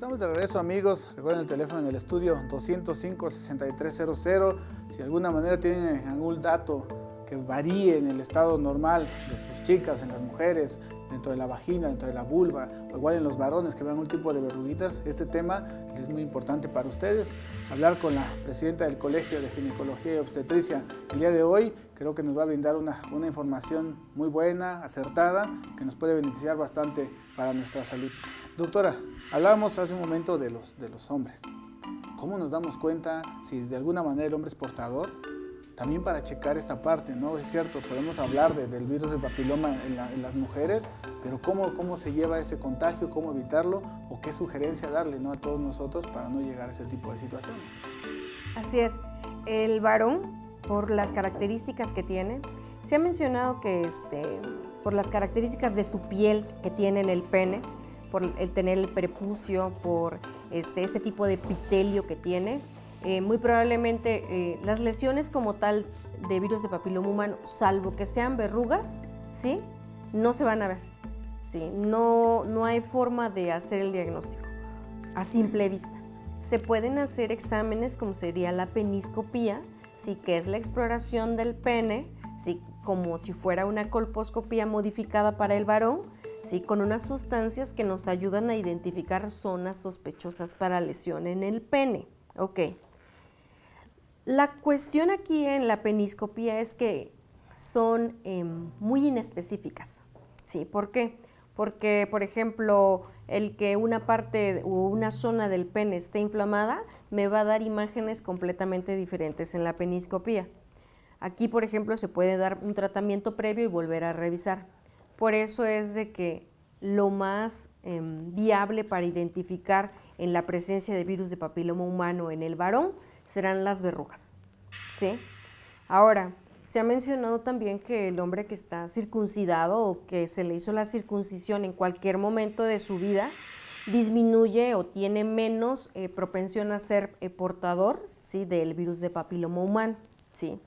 Estamos de regreso amigos, recuerden el teléfono en el estudio 205-6300, si de alguna manera tienen algún dato que varíe en el estado normal de sus chicas, en las mujeres, dentro de la vagina, dentro de la vulva, o igual en los varones que vean algún tipo de verruguitas, este tema es muy importante para ustedes. Hablar con la presidenta del Colegio de Ginecología y Obstetricia el día de hoy creo que nos va a brindar una, una información muy buena, acertada, que nos puede beneficiar bastante para nuestra salud. Doctora, hablábamos hace un momento de los, de los hombres. ¿Cómo nos damos cuenta si de alguna manera el hombre es portador? También para checar esta parte, ¿no? Es cierto, podemos hablar del virus del papiloma en, las mujeres, pero ¿cómo, ¿cómo se lleva ese contagio? ¿Cómo evitarlo? ¿O qué sugerencia darle ¿no? a todos nosotros para no llegar a ese tipo de situaciones? Así es. El varón, por las características que tiene, se ha mencionado que este, por las características de su piel que tiene en el pene, por el tener el prepucio, por este, ese tipo de epitelio que tiene. Eh, muy probablemente eh, las lesiones como tal de virus de papiloma humano, salvo que sean verrugas, ¿sí? no se van a ver. ¿sí? No, no hay forma de hacer el diagnóstico a simple vista. Se pueden hacer exámenes como sería la peniscopía, ¿sí? que es la exploración del pene, ¿sí? como si fuera una colposcopía modificada para el varón, con unas sustancias que nos ayudan a identificar zonas sospechosas para lesión en el pene. La cuestión aquí en la peniscopía es que son em, muy inespecíficas. ¿sí? ¿Por qué? Porque, por ejemplo, el que una parte o una zona del pene esté inflamada me va a dar imágenes completamente diferentes en la peniscopía. Aquí, por ejemplo, se puede dar un tratamiento previo y volver a revisar. Por eso es de que lo más em, viable para identificar en la presencia de virus de papiloma humano en el varón serán las verrugas. ¿Sí? Ahora, se ha mencionado también que el hombre que está circuncidado o que se le hizo la circuncisión en cualquier momento de su vida disminuye o tiene menos eh, propensión a ser eh, portador ¿sí? del virus de papiloma humano. ¿sí?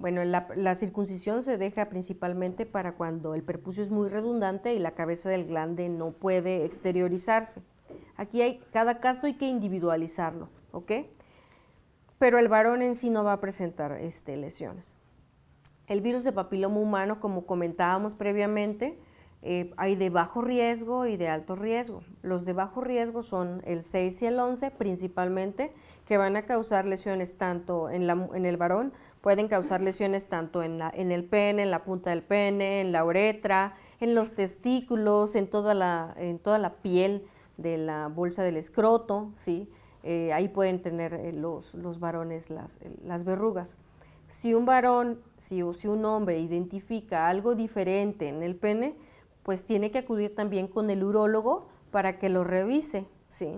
Bueno, la, circuncisión se deja principalmente para cuando el perpucio es muy redundante y la cabeza del glande no puede exteriorizarse. Aquí hay cada caso hay que individualizarlo, ¿ok? Pero el varón en sí no va a presentar este, lesiones. El virus de papiloma humano, como comentábamos previamente, eh, hay de bajo riesgo y de alto riesgo. Los de bajo riesgo son el 6 y el 11 principalmente, que van a causar lesiones tanto en el varón Pueden causar lesiones tanto en, la, en el pene, en la punta del pene, en la uretra, en los testículos, en toda la, en toda la piel de la bolsa del escroto, ¿sí? Eh, ahí pueden tener eh, los, los, varones las, las, verrugas. Si un varón, si, si un hombre identifica algo diferente en el pene, pues tiene que acudir también con el urólogo para que lo revise, ¿sí?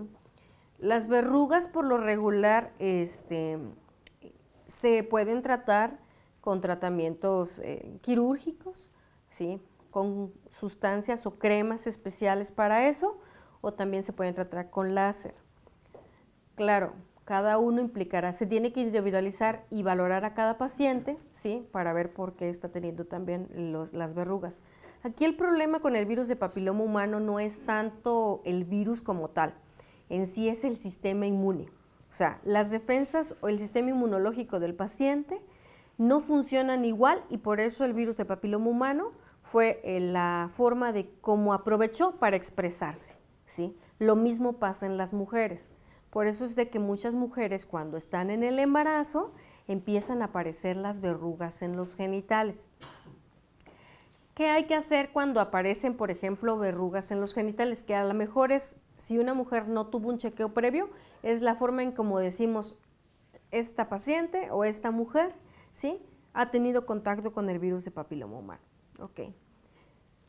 Las verrugas por lo regular, este, se pueden tratar con tratamientos eh, quirúrgicos, ¿sí? con sustancias o cremas especiales para eso, o también se pueden tratar con láser. Claro, cada uno implicará, se tiene que individualizar y valorar a cada paciente, ¿sí? Para ver por qué está teniendo también las verrugas. Aquí el problema con el virus de papiloma humano no es tanto el virus como tal, en sí es el sistema inmune. O sea, las defensas o el sistema inmunológico del paciente no funcionan igual y por eso el virus de papiloma humano fue eh, la forma de cómo aprovechó para expresarse. ¿sí? Lo mismo pasa en las mujeres. Por eso es de que muchas mujeres cuando están en el embarazo empiezan a aparecer las verrugas en los genitales. ¿Qué hay que hacer cuando aparecen, por ejemplo, verrugas en los genitales? Que a lo mejor es si una mujer no tuvo un chequeo previo, es la forma en como decimos esta paciente o esta mujer, ¿sí? Ha tenido contacto con el virus de papiloma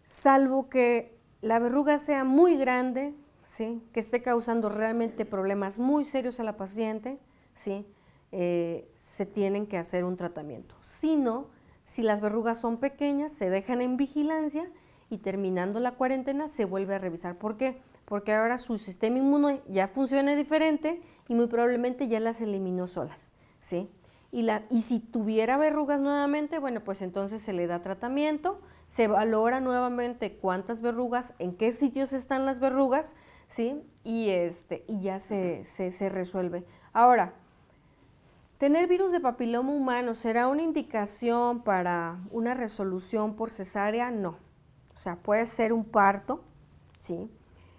Salvo que la verruga sea muy grande, ¿sí? Que esté causando realmente problemas muy serios a la paciente, ¿sí? Eh, se tienen que hacer un tratamiento. Si no, si las verrugas son pequeñas, se dejan en vigilancia y terminando la cuarentena se vuelve a revisar. ¿Por qué? porque ahora su sistema inmune ya funciona diferente y muy probablemente ya las eliminó solas, ¿sí? Y, la, y si tuviera verrugas nuevamente, bueno, pues entonces se le da tratamiento, se valora nuevamente cuántas verrugas, en qué sitios están las verrugas, ¿sí? Y, este, y ya se, se resuelve. Ahora, ¿Tener virus de papiloma humano será una indicación para una resolución por cesárea? No. O sea, puede ser un parto, ¿sí?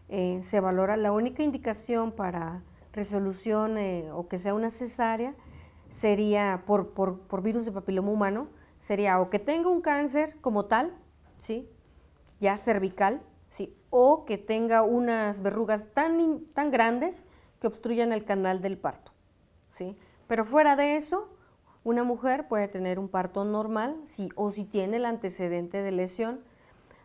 Eh, se valora la única indicación para resolución eh, o que sea una cesárea sería por, virus de papiloma humano, sería o que tenga un cáncer como tal, ¿sí? ya cervical, ¿sí? o que tenga unas verrugas tan, tan grandes que obstruyan el canal del parto. ¿sí? Pero fuera de eso, una mujer puede tener un parto normal o si tiene el antecedente de lesión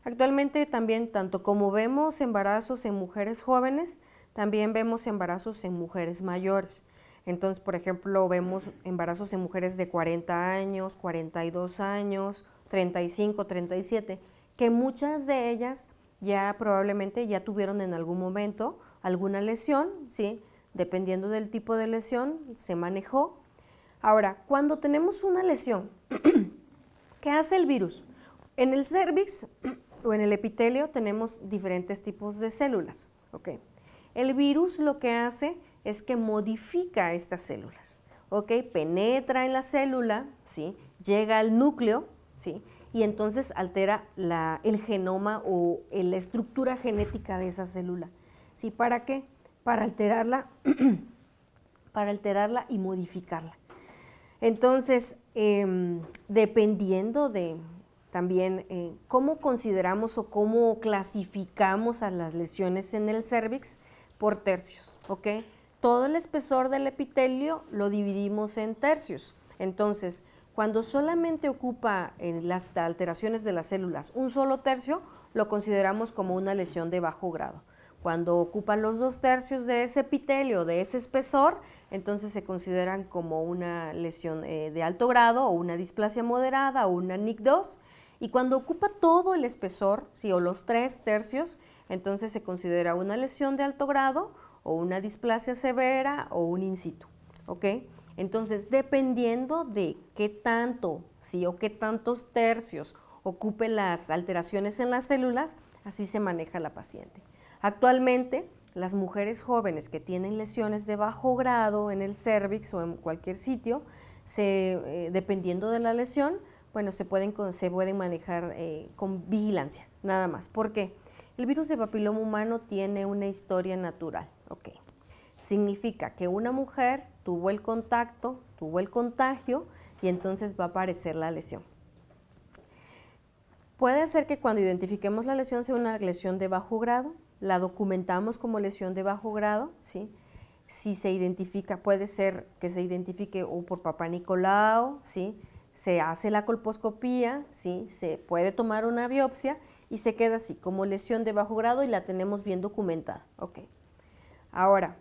Actualmente también, tanto como vemos embarazos en mujeres jóvenes, también vemos embarazos en mujeres mayores. Entonces, por ejemplo, vemos embarazos en mujeres de 40 años, 42 años, 35, 37, que muchas de ellas ya probablemente ya tuvieron en algún momento alguna lesión, ¿sí? Dependiendo del tipo de lesión, se manejó. Ahora, cuando tenemos una lesión, ¿qué hace el virus? En el cervix o en el epitelio tenemos diferentes tipos de células. ¿ok? El virus lo que hace es que modifica estas células. ¿ok? Penetra en la célula, ¿sí? llega al núcleo ¿sí? y entonces altera el genoma o eh, la estructura genética de esa célula. ¿sí? ¿Para qué? Para alterarla, para alterarla y modificarla. Entonces, em, dependiendo de, también eh, cómo consideramos o cómo clasificamos a las lesiones en el cérvix por tercios, ¿ok? Todo el espesor del epitelio lo dividimos en tercios. Entonces, cuando solamente ocupa en eh, las alteraciones de las células un solo tercio, lo consideramos como una lesión de bajo grado. Cuando ocupan los dos tercios de ese epitelio, de ese espesor, entonces se consideran como una lesión eh, de alto grado o una displasia moderada o una NIC2 y cuando ocupa todo el espesor, sí, o los tres tercios, entonces se considera una lesión de alto grado o una displasia severa o un in situ. Entonces, dependiendo de qué tanto, sí, o qué tantos tercios ocupe las alteraciones en las células, así se maneja la paciente. Actualmente, las mujeres jóvenes que tienen lesiones de bajo grado en el cervix o en cualquier sitio, eh, dependiendo de la lesión, bueno, se pueden, se pueden manejar eh, con vigilancia, nada más. ¿Por qué? El virus de papiloma humano tiene una historia natural, ¿ok? Significa que una mujer tuvo el contacto, tuvo el contagio y entonces va a aparecer la lesión. Puede ser que cuando identifiquemos la lesión sea una lesión de bajo grado, la documentamos como lesión de bajo grado, ¿sí? Si se identifica, puede ser que se identifique o por papá Nicolau, ¿sí? se hace la colposcopía, ¿sí? se puede tomar una biopsia y se queda así, como lesión de bajo grado y la tenemos bien documentada. Ahora,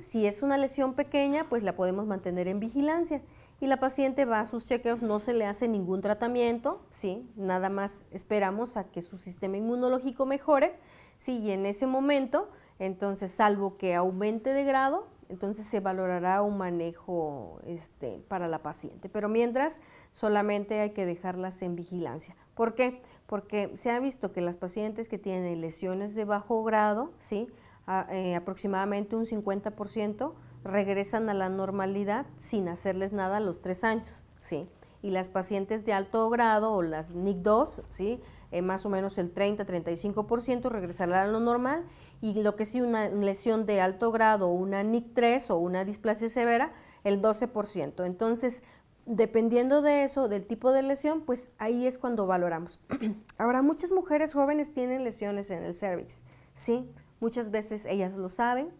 si es una lesión pequeña, pues la podemos mantener en vigilancia y la paciente va a sus chequeos, no se le hace ningún tratamiento, ¿sí? nada más esperamos a que su sistema inmunológico mejore ¿sí? y en ese momento, entonces, salvo que aumente de grado, entonces se valorará un manejo este, para la paciente. Pero mientras, solamente hay que dejarlas en vigilancia. ¿Por qué? Porque se ha visto que las pacientes que tienen lesiones de bajo grado, eh, aproximadamente un 50%, regresan a la normalidad sin hacerles nada a los tres años. ¿sí? Y las pacientes de alto grado o las NIC2, eh, más o menos el 30-35% regresarán a lo normal y lo que sí una lesión de alto grado, una NIC3 o una displasia severa, el 12%. Entonces, dependiendo de eso, del tipo de lesión, pues ahí es cuando valoramos. Ahora, muchas mujeres jóvenes tienen lesiones en el cervix, ¿sí? Muchas veces ellas lo saben,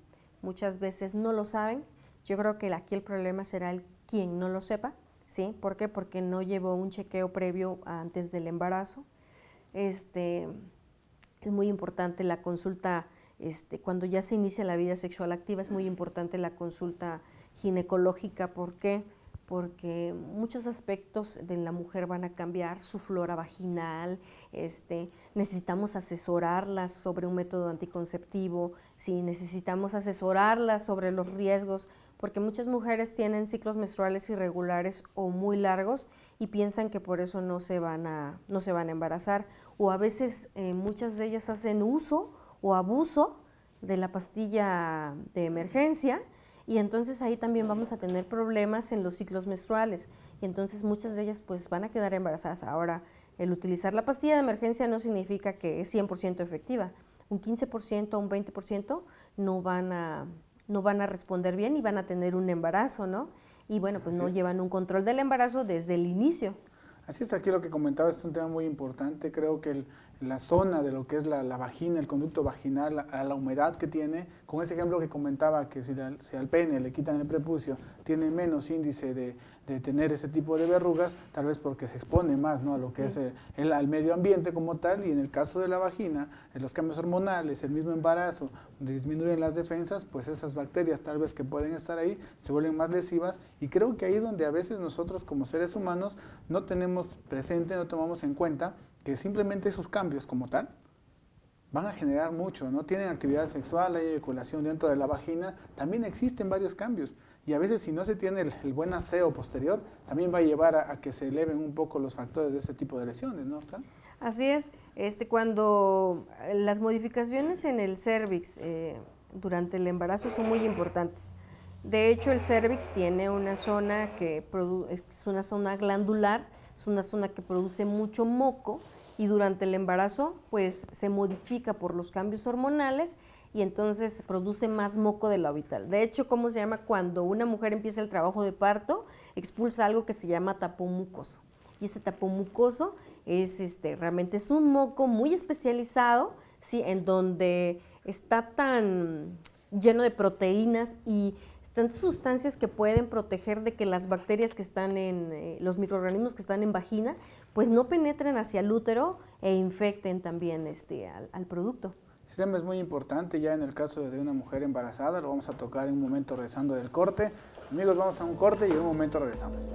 muchas veces no lo saben. Yo creo que aquí el problema será el quien no lo sepa, ¿sí? ¿Por qué? Porque no llevó un chequeo previo antes del embarazo. Este, es muy importante la consulta este, cuando ya se inicia la vida sexual activa es muy importante la consulta ginecológica. ¿Por qué? Porque muchos aspectos de la mujer van a cambiar, su flora vaginal, este, necesitamos asesorarlas sobre un método anticonceptivo, si necesitamos asesorarlas sobre los riesgos, porque muchas mujeres tienen ciclos menstruales irregulares o muy largos y piensan que por eso no se van a, no se van a embarazar, o a veces eh, muchas de ellas hacen uso o abuso de la pastilla de emergencia y entonces ahí también vamos a tener problemas en los ciclos menstruales y entonces muchas de ellas pues van a quedar embarazadas. Ahora, el utilizar la pastilla de emergencia no significa que es 100% efectiva. Un 15% o un 20% no van, a, no van a responder bien y van a tener un embarazo, ¿no? Y bueno, pues no llevan un control del embarazo desde el inicio. Así es, aquí lo que comentaba es un tema muy importante. Creo que el, la zona de lo que es la, vagina, el conducto vaginal, a la, humedad que tiene, con ese ejemplo que comentaba, que si, al pene le quitan el prepucio, tiene menos índice de, tener ese tipo de verrugas, tal vez porque se expone más ¿no? a lo que es el, al medio ambiente como tal, y en el caso de la vagina, en los cambios hormonales, el mismo embarazo, disminuyen las defensas, pues esas bacterias tal vez que pueden estar ahí se vuelven más lesivas, y creo que ahí es donde a veces nosotros como seres humanos no tenemos presente, no tomamos en cuenta que simplemente esos cambios como tal van a generar mucho, ¿no? Tienen actividad sexual, hay eyaculación dentro de la vagina, también existen varios cambios y a veces si no se tiene el, buen aseo posterior, también va a llevar a, que se eleven un poco los factores de ese tipo de lesiones, ¿no? Así es, este, cuando las modificaciones en el cervix eh, durante el embarazo son muy importantes. De hecho, el cervix tiene una zona que es una zona glandular, es una zona que produce mucho moco, y durante el embarazo pues se modifica por los cambios hormonales y entonces produce más moco de la De hecho, ¿cómo se llama? Cuando una mujer empieza el trabajo de parto, expulsa algo que se llama tapón mucoso. Y ese tapón mucoso es este, realmente es un moco muy especializado, ¿sí? en donde está tan lleno de proteínas y tantas sustancias que pueden proteger de que las bacterias que están en, eh, los microorganismos que están en vagina, pues no penetren hacia el útero e infecten también este, al, al producto. Este tema es muy importante ya en el caso de una mujer embarazada, lo vamos a tocar en un momento regresando del corte. Amigos, vamos a un corte y en un momento regresamos.